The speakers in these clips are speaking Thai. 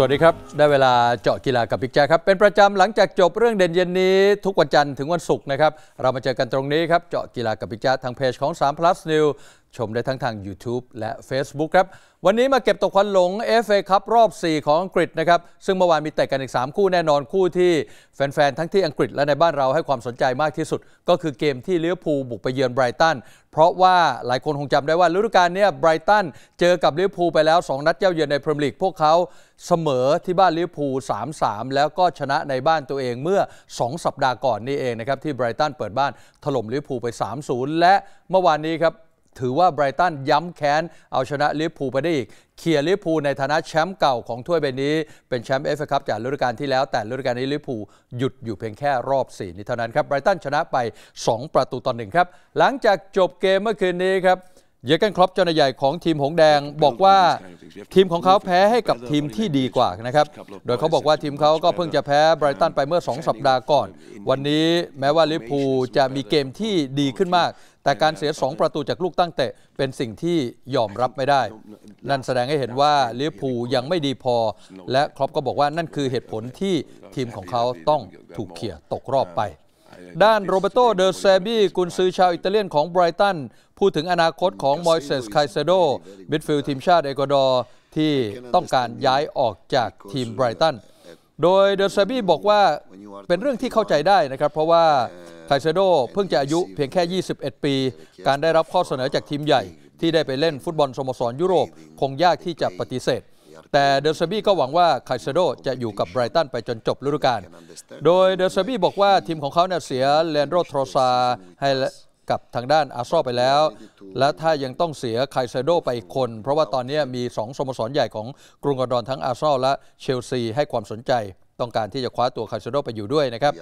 สวัสดีครับ ได้เวลาเจาะกีฬากับพิกแจครับ เป็นประจำหลังจากจบเรื่องเด่นเย็นนี้ ทุกวันจันทร์ถึงวันศุกร์นะครับ เรามาเจอกันตรงนี้ครับ เจาะกีฬากับพิกแจทางเพจของ 3 plus new ชมได้ทั้งทาง YouTube และ Facebook ครับ วันนี้มาเก็บตกควันหลง FA ครับรอบ 4 ของอังกฤษนะครับซึ่งเมื่อวานมีเตะกันอีก 3 คู่แน่นอนคู่ที่แฟน ๆ ทั้งที่อังกฤษและในบ้านเราให้ความสนใจมากที่สุด ก็คือเกมที่เลี้ยวภูบุกไปเยือนไบรตันเพราะว่าหลายคนคงจำได้ว่าฤดูกาลนี้ไบรตันเจอกับเลี้ยวภูไปแล้ว 2 นัดเย้าเยือนในพรีเมียร์ลีกพวกเขาเสมอที่บ้านลิเวอร์พูล3-3 แล้วก็ชนะในบ้านตัวเองเมื่อ 2 สัปดาห์ก่อนนี่เองนะครับที่ไบรตันเปิดบ้านถล่มลิเวอร์พูลไป3-0และเมื่อวานนี้ครับถือว่าไบรตันย้ำแค้น เอาชนะลิเวอร์พูลไปได้อีก เคียร์ลิเวอร์พูลในฐานะแชมป์เก่าของถ้วยใบนี้ เป็นแชมป์เอฟเอคัพจากฤดูกาลที่แล้ว แต่ฤดูกาลนี้ลิเวอร์พูลหยุดอยู่เพียงแค่รอบ 4 นี้เท่านั้นครับไบรตันชนะไป 2 ประตูต่อหนึ่งครับ หลังจากจบเกมเมื่อคืนนี้ครับเยกกนครอปเจ้าหน้าใหญ่ของทีมหงแดง บอกว่าทีมของเขาแพ้ให้กับทีมที่ดีกว่านะครับ โดยเขาบอกว่าทีมเขาก็เพิ่งจะแพ้ไบรตันไปเมื่อ 2 สัปดาห์ก่อน วันนี้แม้ว่าลิปูจะมีเกมที่ดีขึ้นมาก แต่การเสีย 2 ประตูจากลูกตั้งเตะเป็นสิ่งที่ยอมรับไม่ได้ นั่นแสดงให้เห็นว่าลิปูยังไม่ดีพอ และครอปก็บอกว่านั่นคือเหตุผลที่ทีมของเขาต้องถูกเขี่ยตกรอบไปด้านโรเบโตเดอเซบีกุนซือชาวอิตาเลียนของไบรตันพูดถึงอนาคตของมอยเซสไคเซโดมิดฟิลด์ทีมชาติเอกวาดอร์ที่ต้องการย้ายออกจากทีมไบรตันโดยเดอเซบีบอกว่าเป็นเรื่องที่เข้าใจได้นะครับ เพราะว่าไคเซโดเพิ่งจะอายุเพียงแค่ 21 ปี การได้รับข้อเสนอจากทีมใหญ่ ที่ได้ไปเล่นฟุตบอลสโมสรยุโรปคงยากที่จะปฏิเสธแต่เดลซาบี้ก็หวังว่าคาเซโดจะอยู่กับไบรตันไปจนจบฤดูกาล โดยเดลซาบี้บอกว่าทีมของเขาเนี่ยเสียเลนโรโทรซาให้กับทางด้านอาร์ซอไปแล้ว และถ้ายังต้องเสียไคเซโดไปอีกคน เพราะว่าตอนนี้มีสองสโมสรใหญ่ของกรุงกอนดอนทั้งอาร์ซอและเชลซีให้ความสนใจต้องการที่จะคว้าตัวไคเซโดไปอยู่ด้วยนะครับ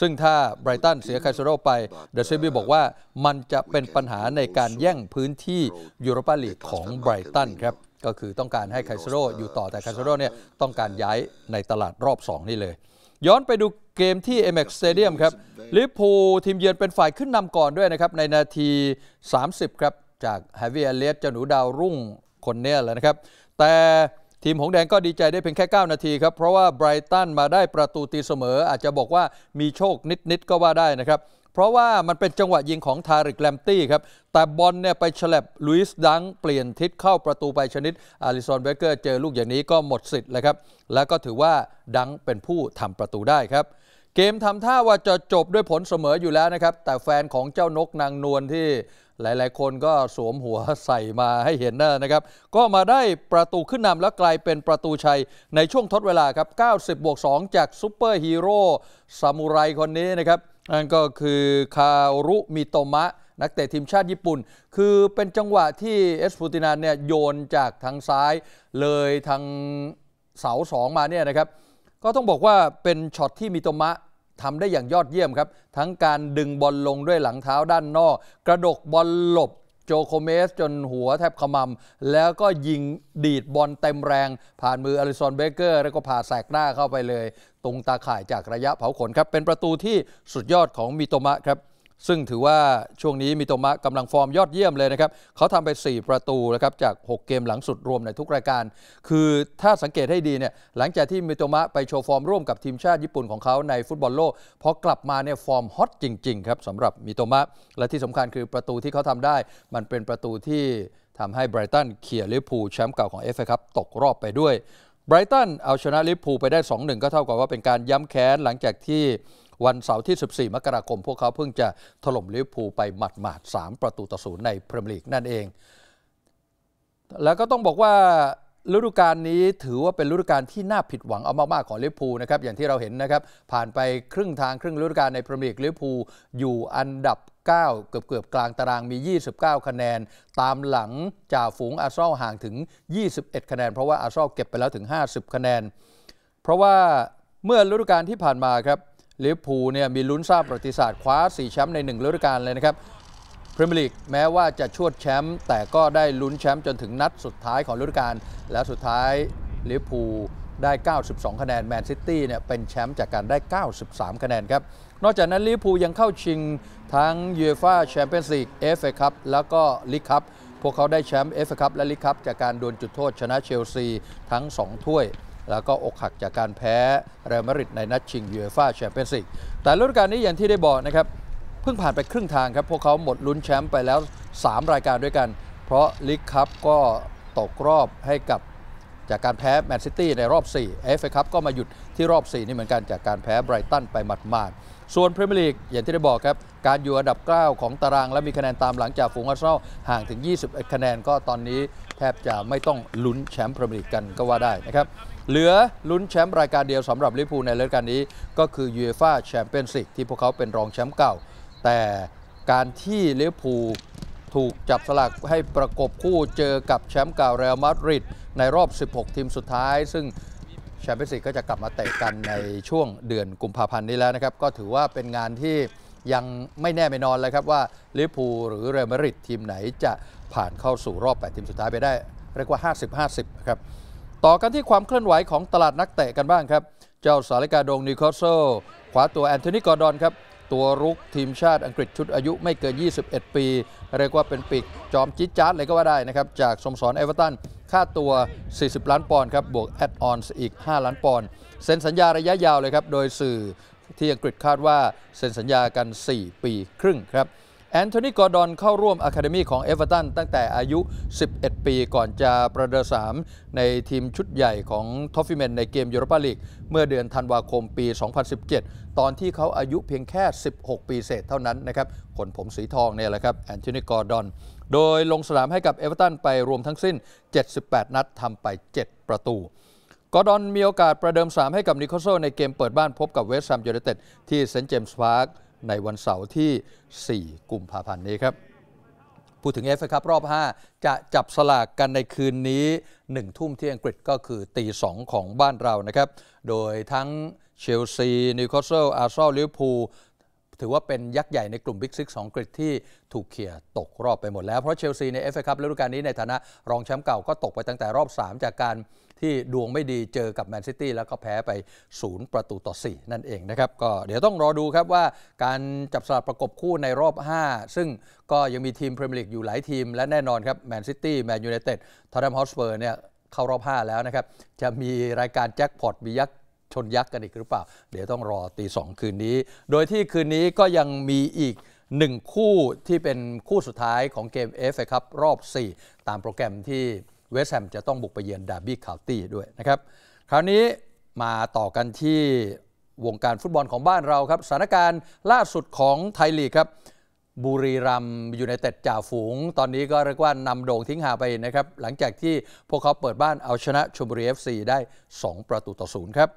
ซึ่งถ้าไบรตันเสียไคเซโดไปเดอะเซบีบอกว่ามันจะเป็นปัญหาในการแย่งพื้นที่ยูโรปาลีกของไบรตันครับก็คือต้องการให้ไคเซโรอยู่ต่อแต่ไคเซโรเนี่ยต้องการย้ายในตลาดรอบ 2 นี่เลย ย้อนไปดูเกมที่ m สเตเดียมครับลิปูทีมเยือนเป็นฝ่ายขึ้นนำก่อนด้วยนะครับในนาที 30 ครับ จากแฮร์วียเลสเจ้าหนูดาวรุ่งคนเนี้ยแหละนะครับ แต่ทีมหงแดงก็ดีใจได้เพียงแค่ 9 นาทีครับ เพราะว่าไบรตันมาได้ประตูตีเสมอ อาจจะบอกว่ามีโชคนิดๆก็ว่าได้นะครับเพราะว่ามันเป็นจังหวะยิงของทาริกแลมตี้ครับ แต่บอลเนี่ยไปฉลับลุยส์ดังเปลี่ยนทิศเข้าประตูไปชนิดอาริซอนเบเกอร์เจอลูกอย่างนี้ก็หมดสิทธิ์เลยครับ แล้วก็ถือว่าดังเป็นผู้ทำประตูได้ครับ เกมทำท่าว่าจะจบด้วยผลเสมออยู่แล้วนะครับ แต่แฟนของเจ้านกนางนวลที่หลาย ๆ คนก็สวมหัวใส่มาให้เห็นนะครับ ก็มาได้ประตูขึ้นนำแล้วกลายเป็นประตูชัย ในช่วงทดเวลาครับ90บวก2จากซูเปอร์ฮีโร่ซามูไรคนนี้นะครับนั่นก็คือคารุมิโตมะ นักเตะทีมชาติญี่ปุ่น คือเป็นจังหวะที่เอสปูตินานเนี่ยโยนจากทางซ้ายเลยทางเสาสองมาเนี่ยนะครับก็ต้องบอกว่าเป็นช็อตที่มิโตมะทำได้อย่างยอดเยี่ยมครับ ทั้งการดึงบอลลงด้วยหลังเท้าด้านนอก กระดกบอลหลบโจโคเมสจนหัวแทบขมำแล้วก็ยิงดีดบอลเต็มแรง ผ่านมืออลิสันเบเกอร์แล้วก็ผ่าแสกหน้าเข้าไปเลยตรงตาข่ายจากระยะเผาขนครับเป็นประตูที่สุดยอดของมิโตมะครับซึ่งถือว่าช่วงนี้มิโตมะกำลังฟอร์มยอดเยี่ยมเลยนะครับเขาทำไป 4 ประตูนะครับจาก 6 เกมหลังสุดรวมในทุกรายการ คือถ้าสังเกตให้ดีเนี่ยหลังจากที่มิโตมะไปโชว์ฟอร์มร่วมกับทีมชาติญี่ปุ่นของเขาในฟุตบอลโลกพอกลับมาเนี่ยฟอร์มฮอตจริงๆครับสำหรับมิโตมะ และที่สำคัญคือประตูที่เขาทำได้มันเป็นประตูที่ทำให้ไบรตันเขี่ยลิปูแชมป์เก่าของเอฟเอคัพตกรอบไปด้วยไบรตันเอาชนะลิฟ์พูไปได้ 2-1 ก็เท่ากับว่าเป็นการย้ำแค้นหลังจากที่วันเสาร์ที่ 14 มกราคม พวกเขาเพิ่งจะถล่มลิเวอร์พูลไปหมัดหมาดสามประตูต่อศูนย์ในพรีเมียร์ลีกนั่นเอง แล้วก็ต้องบอกว่าฤดูกาลนี้ถือว่าเป็นฤดูกาลที่น่าผิดหวังเอามาก ๆ ของลิเวอร์พูลนะครับอย่างที่เราเห็นนะครับผ่านไปครึ่งทางครึ่งฤดูกาลในพรีเมียร์ลีกลิเวอร์พูลอยู่อันดับ19เกือบเกือบกลางตารางมี 29 คะแนน ตามหลังจ่าฝูงอาร์ซอลห่างถึง 21 คะแนน เพราะว่าอาร์ซอลเก็บไปแล้วถึง 50 คะแนน เพราะว่าเมื่อฤดูกาลที่ผ่านมาครับลิเวอร์พูลเนี่ยมีลุ้นสร้างประวัติศาสตร์คว้า4แชมป์ใน1ฤดูกาลเลยนะครับพรีเมียร์ลีกแม้ว่าจะชวดแชมป์แต่ก็ได้ลุ้นแชมป์จนถึงนัดสุดท้ายของฤดูกาลและสุดท้ายลิเวอร์พูลได้ 92 คะแนนแมนซิตี้เนี่ยเป็นแชมป์จากการได้ 93 คะแนนครับนอกจากนั้นลิเวอร์พูลยังเข้าชิงทั้งยูฟ่าแชมเปี้ยนส์ลีกเอฟเอคัพแล้วก็ลิคัพพวกเขาได้แชมป์เอฟเอคัพและลิคัพจากการดวลจุดโทษชนะเชลซีทั้ง 2 ถ้วย แล้วก็อกหักจากการแพ้เรอัลมาดริดในนัดชิงยูฟ่าแชมเปี้ยนส์ลีกแต่ฤดูกาลนี้อย่างที่ได้บอกนะครับเพิ่งผ่านไปครึ่งทางครับพวกเขาหมดลุ้นแชมป์ไปแล้ว 3 รายการด้วยกัน เพราะลิคัพก็ตกรอบให้กับจากการแพ้แมนซิตี้ในรอบ4เอฟเอคัพก็มาหยุดที่รอบ 4 นี่เหมือนกันจากการแพ้ไบรตันไปหมาดๆส่วนพรีเมียร์ลีกอย่างที่ได้บอกครับ การอยู่อันดับ9ของตารางและมีคะแนนตามหลังจากฝูงอาร์เซนอลห่างถึง 21 คะแนนก็ตอนนี้แทบจะไม่ต้องลุ้นแชมป์พรีเมียร์ลีกกันก็ว่าได้นะครับ เหลือลุ้นแชมป์รายการเดียวสำหรับลิเวอร์พูลในฤดูกาลนี้ ก็คือยูเอฟ่าแชมเปี้ยนส์ลีกที่พวกเขาเป็นรองแชมป์เก่า แต่การที่ลิเวอร์พูลถูกจับสลักให้ประกบคู่เจอกับแชมป์เก่าเรอัลมาดริดในรอบ 16 ทีมสุดท้ายซึ่งแชมเปี้ยนส์ลีกก็จะกลับมาเตะกันในช่วงเดือนกุมภาพันธ์นี้แล้วนะครับ ก็ถือว่าเป็นงานที่ยังไม่แน่ไม่นอนเลยครับ ว่าลิเวอร์พูลหรือเรอัลมาดริดทีมไหนจะผ่านเข้าสู่รอบ 8 ทีมสุดท้ายไปได้ เรียกว่า 50-50ครับ ต่อกันที่ความเคลื่อนไหวของตลาดนักเตะกันบ้างครับ เจ้าสาริกาดงนิโคลโซขวาตัวแอนโทนีกอร์ดอนครับตัวรุกทีมชาติอังกฤษชุดอายุไม่เกิน 21 ปี เรียกว่าเป็นปีกจอมจิ๊ดจ๊าดเลยก็ว่าได้นะครับ จากสมสรเอเวอร์ตันค่าตัว 40 ล้านปอนด์ครับ บวกแอดออนอีก 5 ล้านปอนด์เซ็นสัญญาระยะยาวเลยครับ โดยสื่อที่อังกฤษคาดว่า เซ็นสัญญากัน 4 ปีครึ่งครับแอนโทนี กอร์ดอน เข้าร่วมอะคาเดมีของเอเวอร์ตันตั้งแต่อายุ 11 ปีก่อนจะประเดิมสามในทีมชุดใหญ่ของทอฟฟี่แมนในเกมยูโรปาลีกเมื่อเดือนธันวาคมปี 2017 ตอนที่เขาอายุเพียงแค่ 16 ปีเศษเท่านั้นนะครับขนผมสีทองเนี่ยแหละครับแอนโทนี กอร์ดอน โดยลงสนามให้กับเอเวอร์ตันไปรวมทั้งสิ้น 78 นัดทำไป 7 ประตูกอร์ดอนมีโอกาสประเดิมสามให้กับนิโคโซในเกมเปิดบ้านพบกับเวสต์แฮมยูไนเต็ดที่เซนต์เจมส์พาร์คในวันเสาร์ที่ 4 กุมภาพันธ์นี้ครับ พูดถึงเอฟครับรอบ 5 จะจับสลากกันในคืนนี้ 1 ทุ่มที่อังกฤษก็คือตี 2 ของบ้านเรานะครับ โดยทั้งเชลซีนิวคาสเซิลอาร์ซอลลิเวอร์พูลถือว่าเป็นยักษ์ใหญ่ในกลุ่มบิ๊กซิกสองอังกฤษที่ถูกเขี่ยตกรอบไปหมดแล้ว เพราะเชลซีในเอฟเอคัพฤดูกาลนี้ในฐานะรองแชมป์เก่า ก็ตกไปตั้งแต่รอบ 3 จากการที่ดวงไม่ดีเจอกับแมนซิตี้แล้วก็แพ้ไป0ประตูต่อ 4 นั่นเองนะครับก็เดี๋ยวต้องรอดูครับว่าการจับสลับประกบคู่ในรอบ 5 ซึ่งก็ยังมีทีมพรีเมียร์ลีกอยู่หลายทีมและแน่นอนครับแมนซิตี้แมนยูไนเต็ดทอร์นัมฮอสเปอร์เนี่ยเข้ารอบ 5 แล้วนะครับ จะมีรายการแจ็คพอตมียักษ์ชนยักษ์กันอีกหรือเปล่า เดี๋ยวต้องรอตีสองคืนนี้ โดยที่คืนนี้ก็ยังมีอีกหนึ่งคู่ที่เป็นคู่สุดท้ายของเกม f อฟครับรอบ 4 ตามโปรแกรมที่เวสแฮมจะต้องบุกไปเยือนดาร์บี้คาวตี้ด้วยนะครับ คราวนี้มาต่อกันที่วงการฟุตบอลของบ้านเราครับสถานการณ์ล่าสุดของไทยลีกครับบุรีรัมยูไนเต็ดจ่าฝูง ตอนนี้ก็เรียกว่านำโด่งทิ้งห่าไปนะครับ หลังจากที่พวกเขาเปิดบ้านเอาชนะชมบุรีเอฟซีได้ 2 ประตูต่อศูนย์ครับ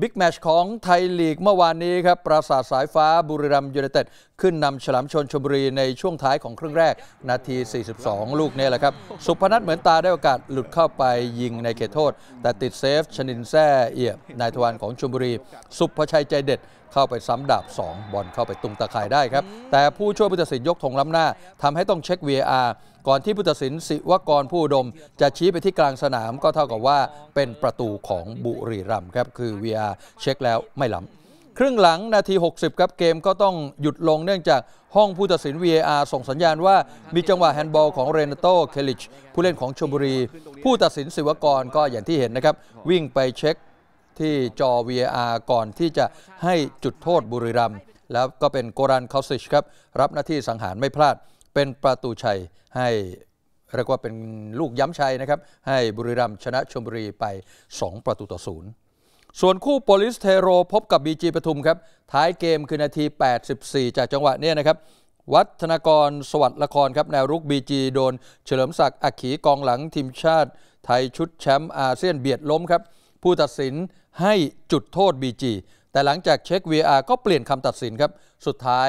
บิ๊กแมชของไทยลีกเมื่อวานนี้ครับ ปราสาทสายฟ้าบุรีรัมยูไนเต็ด ขึ้นนำฉลามชนชมบุรีในช่วงท้ายของครึ่งแรกนาที 42 ลูกนี่แหละครับ สุพนัทเหมือนตาได้โอกาสหลุดเข้าไปยิงในเขตโทษ แต่ติดเซฟชนินแซ่เอียบนายทวารของชมบุรี สุภชัยใจเด็ดเข้าไปซ้ำดาบ2 บอลเข้าไปตุงตะข่ายได้ครับ แต่ผู้ช่วยผู้ตัดสินยกธงล้ำหน้าทำให้ต้องเช็ค VAR ก่อนที่ผู้ตัดสินศิวกรผู้อุดม จะชี้ไปที่กลางสนามก็เท่ากับว่าเป็นประตูของบุรีรัมย์ครับ คือ VR เช็คแล้วไม่ล้ำครึ่งหลังนาที 60ครับเกมก็ต้องหยุดลงเนื่องจากห้องผู้ตัดสิน VAR ส่งสัญญาณว่ามีจังหวะแฮนด์บอลของเรนโตเคลิชผู้เล่นของชมบุรีผู้ตัดสินศิวกรก็อย่างที่เห็นนะครับวิ่งไปเช็คที่จอ VAR ก่อนที่จะให้จุดโทษบุรีรัมย์แล้วก็เป็นโกรันคาสิชครับ รับหน้าที่สังหารไม่พลาดเป็นประตูชัยให้เรียกว่าเป็นลูกย้ำชัยนะครับให้บุรีรัมย์ชนะชมบุรีไป 2 ประตูต่อศูนย์ส่วนคู่โปลิสเทโรพบกับบีจีปทุมครับท้ายเกมคือนาที 84 จากจังหวะเนี่ยนะครับวัฒนกรสวัสดิ์ละครครับแนวรุกบีจีโดนเฉลิมศักดิ์อักขีกองหลังทีมชาติ ไทยชุดแชมป์อาเซียนเบียดล้มครับผู้ตัดสินให้จุดโทษ BG แต่หลังจากเช็ค VR ก็เปลี่ยนคำตัดสินครับ สุดท้าย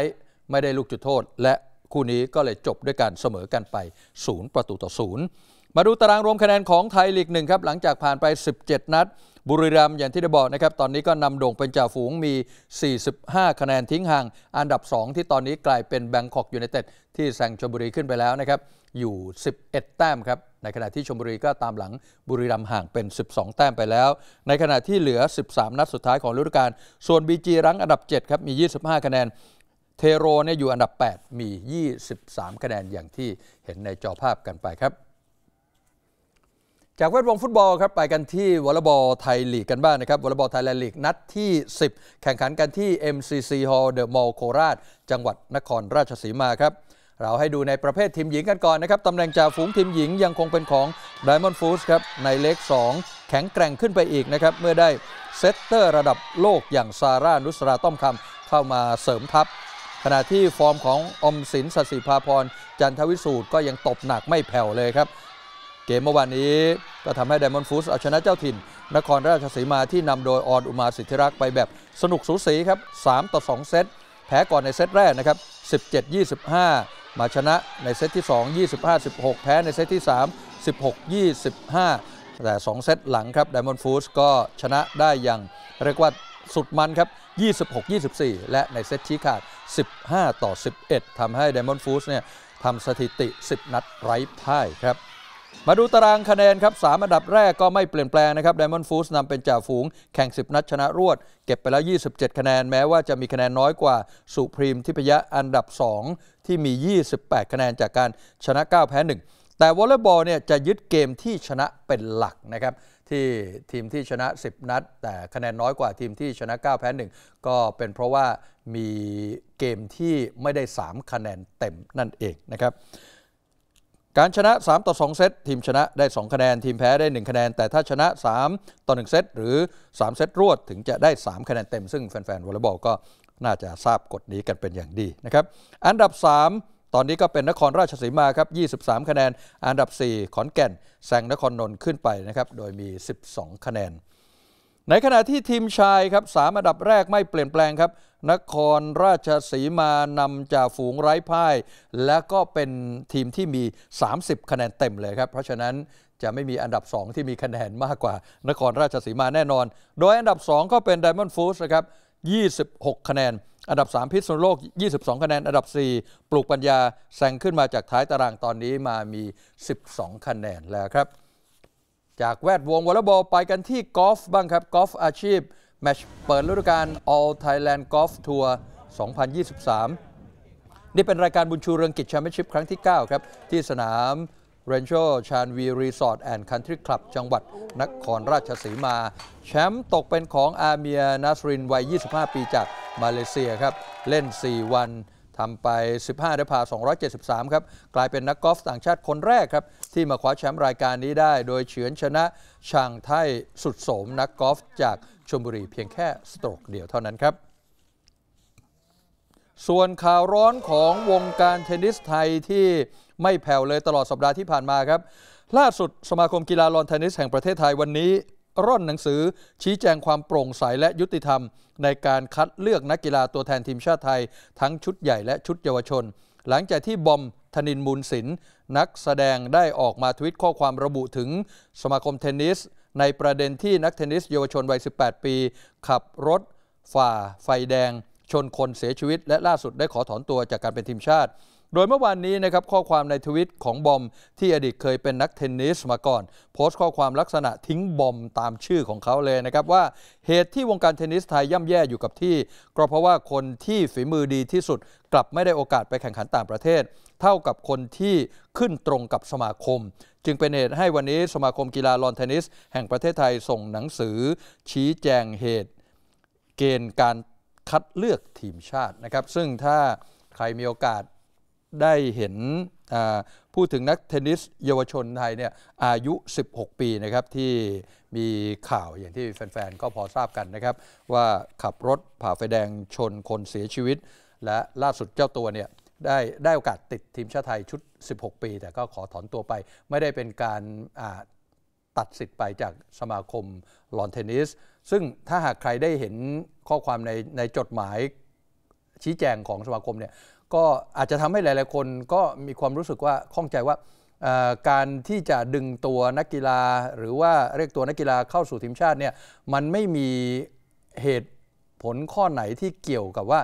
ไม่ได้ลูกจุดโทษ และคู่นี้ก็เลยจบด้วยการเสมอกันไป0ประตูต่อ0มาดูตารางรวมคะแนนของไทยลีกหนึ่งครับ หลังจากผ่านไป 17 นัดบุรีรัมย์อย่างที่ได้บอกนะครับตอนนี้ก็นำโด่งเป็นจ่าฝูงมี 45 คะแนนทิ้งห่าง อันดับ 2 ที่ตอนนี้กลายเป็นแบงคอกอยู่ในเต็ดที่แซงชลบุรีขึ้นไปแล้วนะครับอยู่ 11 แต้มครับ ในขณะที่ชลบุรีก็ตามหลังบุรีรัมย์ห่างเป็น 12 แต้มไปแล้ว ในขณะที่เหลือ 13 นัดสุดท้ายของฤดูกาลส่วนบีจีรั้งอันดับ 7 ครับ มี 25 คะแนน เทโรเนี่ยอยู่อันดับ 8 มี 23 คะแนนอย่างที่เห็นในจอภาพกันไปครับจากแวดวงฟุตบอลครับไปกันที่วอลเลย์บอลไทยลีกกันบ้างนะครับวอลเลย์บอลไทยแลนด์ลีกนัดที่ 10 แข่งขันกันที่ MCC Hall The Mall โคราชจังหวัดนครราชสีมาครับเราให้ดูในประเภททีมหญิงกันก่อนนะครับตำแหน่งจ่าฝูงทีมหญิงยังคงเป็นของ Diamond Foods ครับในเล็ก2แข็งแกร่งขึ้นไปอีกนะครับเมื่อได้เซตเตอร์ระดับโลกอย่างซาร่านุสราต้อมคำเข้ามาเสริมทัพขณะที่ฟอร์มของอมสินสศิภาพรจันทวิสูตรก็ยังตบหนักไม่แผ่วเลยครับเกมเมื่อวานนี้ก็ทำให้ไดมอนฟูสเอาชนะเจ้าถิ่น นครราชสีมาที่นำโดยออนอุมาสิทธิรักษ์ไปแบบสนุกสูสีครับ 3 ต่อ 2 เซต แพ้ก่อนในเซตแรกนะครับ 17-25 มาชนะในเซตที่ 2 25-16 แพ้ในเซตที่ 3 16-25 แต่ 2 เซตหลังครับไดมอนฟูสก็ชนะได้อย่าง เรียกว่าสุดมันครับ 26-24 และในเซตที่ขาด 15ต่อ11ทำให้ไดมอนฟูสเนี่ยทำสถิติ10นัดไร้พ่ายครับมาดูตารางคะแนนครับสามอันดับแรกก็ไม่เปลี่ยนแปลงนะครับไดมอนด์ฟูสนำเป็นจ่าฝูงแข่ง 10 นัดชนะรวดเก็บไปแล้ว 27 คะแนน แม้ว่าจะมีคะแนนน้อยกว่าสุพรีมทิพยะอันดับ 2 ที่มี 28 คะแนนจากการชนะ 9 แพ้1แต่วอลเลย์บอลเนี่ยจะยึดเกมที่ชนะเป็นหลักนะครับที่ทีมที่ชนะ 10 นัด แต่คะแนนน้อยกว่าทีมที่ชนะ 9 แพ้1ก็เป็นเพราะว่ามีเกมที่ไม่ได้ 3 คะแนนเต็มนั่นเองนะครับการชนะ 3 ต่อ 2 เซตทีมชนะได้ 2คะแนน ทีมแพ้ได้ 1 คะแนน แต่ถ้าชนะ 3 ต่อ 1 เซต หรือ 3 เซตรวดถึงจะได้ 3 คะแนนเต็ม ซึ่งแฟนๆวอลเลย์บอลก็น่าจะทราบกฎนี้กันเป็นอย่างดีนะครับอันดับ 3 ตอนนี้ก็เป็นนครราชสีมาครับ23 คะแนนอันดับ 4 ขอนแก่นแซงนครนนท์ขึ้นไปนะครับโดยมี 12 คะแนนในขณะที่ทีมชายครับสามอันดับแรกไม่เปลี่ยนแปลงครับ นครราชสีมานำจากฝูงไร้พ่าย และก็เป็นทีมที่มี 30 คะแนนเต็มเลยครับ เพราะฉะนั้นจะไม่มีอันดับ 2 ที่มีคะแนนมากกว่า นครราชสีมาแน่นอน โดยอันดับ 2 ก็เป็นไดมอนด์ฟูสนะครับ26 คะแนน อันดับ 3 พิษณุโลก 22 คะแนน อันดับ 4 ปลูกปัญญาแซงขึ้นมาจากท้ายตารางตอนนี้มามี 12 คะแนนแล้วครับจากแวดวงวอลเลย์บอลไปกันที่กอล์ฟบ้างครับกอล์ฟอาชีพแมชเปิดฤดูกาล All Thailand Golf Tour 2023 นี่เป็นรายการบุญชูเรืองกิจแชมเปี้ยนชิพครั้งที่ 9 ครับ ที่สนาม r a n c h o c h a n v i r e s o r t and Country Club จังหวัดนครราชสีมา แชมป์ตกเป็นของอาเมียนัสรินวัย25 ปีจากมาเลเซียครับ เล่น 4 วันทำไป 15ได้พา 273 ครับ กลายเป็นนักกอล์ฟต่างชาติคนแรกครับ ที่มาคว้าแชมป์รายการนี้ได้โดยเฉือนชนะ ช่างไทยสุดโสมนักกอล์ฟจากชมบุรีเพียงแค่สโตรกเดียวเท่านั้นครับ ส่วนข่าวร้อนของวงการเทนนิสไทยที่ไม่แผ่วเลยตลอดสัปดาห์ที่ผ่านมาครับ ล่าสุดสมาคมกีฬาลอนเทนนิสแห่งประเทศไทยวันนี้ร่อนหนังสือ ชี้แจงความโปร่งใสและยุติธรรม ในการคัดเลือกนักกีฬาตัวแทนทีมชาติไทย ทั้งชุดใหญ่และชุดเยาวชน หลังจากที่บอมธนินมูลศิลป์นักแสดงได้ออกมาทวิตข้อความระบุถึง สมาคมเทนนิส ในประเด็นที่นักเทนนิสเยาวชนวัย 18 ปี ขับรถ ฝ่า ไฟแดง ชนคนเสียชีวิตและล่าสุดได้ขอถอนตัวจากการเป็นทีมชาติโดยเมื่อวานนี้นะครับข้อความในทวิตของบอมที่อดีตเคยเป็นนักเทนนิสมาก่อน โพสต์ข้อความลักษณะทิ้งบอม ตามชื่อของเขาเลยนะครับ ว่าเหตุที่วงการเทนนิสไทยย่ำแย่อยู่กับที่ก็เพราะว่าคนที่ฝีมือดีที่สุดกลับไม่ได้โอกาสไปแข่งขันต่างประเทศ เท่ากับคนที่ขึ้นตรงกับสมาคม จึงเป็นเหตุให้วันนี้สมาคมกีฬาลอนเทนนิสแห่งประเทศไทยส่งหนังสือ ชี้แจงเหตุ เกณฑ์การคัดเลือกทีมชาตินะครับซึ่งถ้าใครมีโอกาสได้เห็นพูดถึงนักเทนนิสเยาวชนไทยเนี่ยอายุ 16 ปีนะครับที่มีข่าวอย่างที่แฟนๆ ก็พอทราบกันนะครับว่าขับรถผ่าไฟแดงชนคนเสียชีวิต และล่าสุดเจ้าตัวเนี่ยได้ได้โอกาสติดทีมชาติไทยชุด 16 ปี แต่ก็ขอถอนตัวไป ไม่ได้เป็นการตัดสิทธิ์ไปจากสมาคมลอนเทนนิส ซึ่งถ้าหากใครได้เห็นข้อความในในจดหมายชี้แจงของสมาคมเนี่ยก็อาจจะทำให้หลาย ๆ คนก็มีความรู้สึกว่าข้องใจว่าการที่จะดึงตัวนักกีฬาหรือว่าเรียกตัวนักกีฬาเข้าสู่ทีมชาติเนี่ยมันไม่มีเหตุผลข้อไหนที่เกี่ยวกับว่า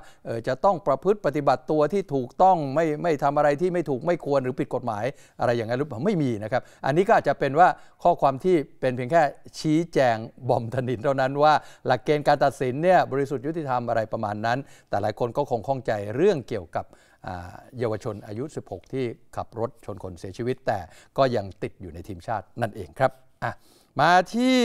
จะต้องประพฤติปฏิบัติตัวที่ถูกต้องไม่ไม่ทำอะไรที่ไม่ถูกไม่ควรหรือผิดกฎหมาย อะไรอย่างนั้นหรือเปล่าไม่มีนะครับ อันนี้ก็อาจจะเป็นว่าข้อความที่เป็นเพียงแค่ชี้แจงบอมธนินเท่านั้นว่า หลักเกณฑ์การตัดสินเนี่ยบริสุทธิ์ยุติธรรมอะไรประมาณนั้น แต่หลายคนก็คงข้องใจเรื่องเกี่ยวกับเยาวชนอายุ 16 ที่ขับรถชนคนเสียชีวิต แต่ก็ยังติดอยู่ในทีมชาตินั่นเองครับอ่ะมาที่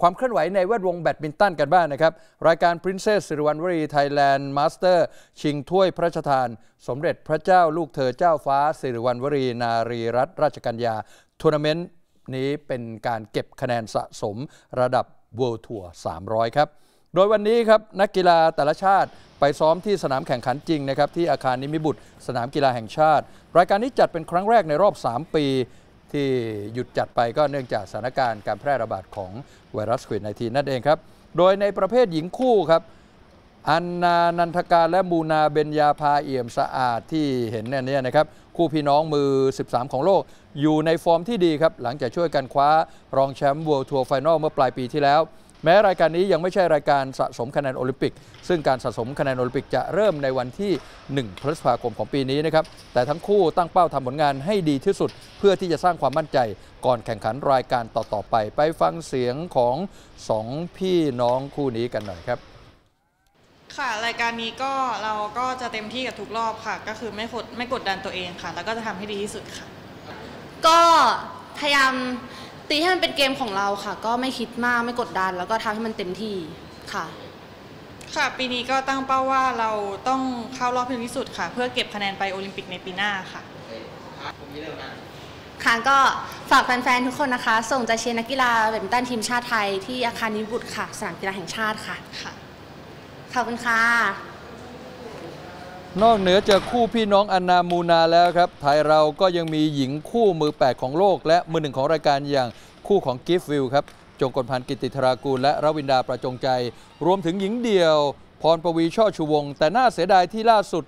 ความเคลื่อนไหวในแวดวงแบดมินตันกันบ้างนะครับ รายการ Princess สิริวัณวรีไทยแลนด์มาสเตอร์ชิงถ้วยพระราชทาน สมเด็จพระเจ้าลูกเธอเจ้าฟ้าสิริวัณวรีนารีรัตนราชกัญญาทัวร์นาเมนต์นี้เป็นการเก็บคะแนนสะสมระดับ World Tour 300 ครับ โดยวันนี้ครับ นักกีฬาแต่ละชาติไปซ้อมที่สนามแข่งขันจริงนะครับ ที่อาคารนิมิบุตรสนามกีฬาแห่งชาติ รายการนี้จัดเป็นครั้งแรกในรอบ 3 ปีที่หยุดจัดไปก็เนื่องจากสถานการณ์การแพร่ระบาดของไวรัสโควิด -19 นั่นเองครับ โดยในประเภทหญิงคู่ครับอันนานันทการและมูนาเบญญาพาเอี่ยมสะอาดที่เห็นเนี่ยนะครับ คู่พี่น้องมือ 13 ของโลก อยู่ในฟอร์มที่ดีครับ หลังจากช่วยกันคว้ารองแชมป์ World Tour Final เมื่อปลายปีที่แล้วแม้รายการนี้ยังไม่ใช่รายการสะสมคะแนนโอลิมปิก ซึ่งการสะสมคะแนนโอลิมปิกจะเริ่มในวันที่ 1 พฤษภาคมของปีนี้นะครับแต่ทั้งคู่ตั้งเป้าทำผลงานให้ดีที่สุด เพื่อที่จะสร้างความมั่นใจ ก่อนแข่งขันรายการต่อๆไป ไปฟังเสียงของ 2 พี่น้องคู่นี้กันหน่อยครับ ค่ะรายการนี้ก็เราก็จะเต็มที่กับทุกรอบค่ะ ก็คือไม่กดไม่กดดันตัวเองค่ะแล้วก็จะทำให้ดีที่สุดค่ะ ก็พยายามตีให้มันเป็นเกมของเราค่ะ ก็ไม่คิดมากไม่กดดัน แล้วก็ทำให้มันเต็มที่ค่ะ ค่ะปีนี้ก็ตั้งเป้าว่าเราต้องเข้ารอบเพียงที่สุดค่ะ เพื่อเก็บคะแนนไปโอลิมปิกในปีหน้าค่ะ ค่ะก็ฝากแฟนๆทุกคนนะคะ ส่งใจเชียร์นักกีฬาแบดมินตันทีมชาติไทยที่อาคารนิบุตรค่ะสนามกีฬาแห่งชาติค่ะ ค่ะ ขอบคุณค่ะนอกเหนือจากคู่พี่น้องอนามูนาแล้วครับไทยเราก็ยังมีหญิงคู่มือ 8 ของโลกและมือหนึ่งของรายการอย่างคู่ของกิฟฟวิลครับ จงกลพันธ์กิติธรากูล และรวินดาประจงใจ รวมถึงหญิงเดี่ยวพรปวีช่อชูวง แต่น่าเสียดายที่ล่าสุด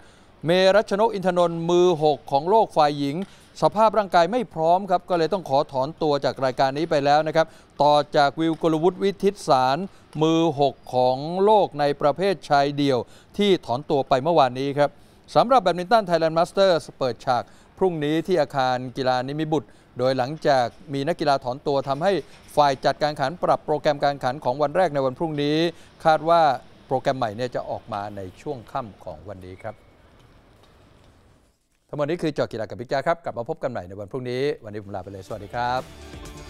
เมรัชนกอินทนนท์มือ 6 ของโลกฝ่ายหญิงสภาพร่างกายไม่พร้อมครับ ก็เลยต้องขอถอนตัวจากรายการนี้ไปแล้วนะครับ ต่อจากวิวกลวุฒิวิทิศสารมือ 6 ของโลกในประเภทชายเดี่ยว ที่ถอนตัวไปเมื่อวานนี้ครับสำหรับแบดมินตันไทยแลนด์มาสเตอร์เปิดฉาก พรุ่งนี้ที่อาคารกีฬานิมิบุตร โดยหลังจากมีนักกีฬาถอนตัวทำให้ฝ่ายจัดการขันปรับโปรแกรมการขันของวันแรกในวันพรุ่งนี้ คาดว่าโปรแกรมใหม่เนี่ยจะออกมาในช่วงค่ำของวันนี้ครับทั้งหมดนี้คือจอกีฬากับพิกจ้าครับ กลับมาพบกันใหม่ในวันพรุ่งนี้ วันนี้ผมลาไปเลย สวัสดีครับ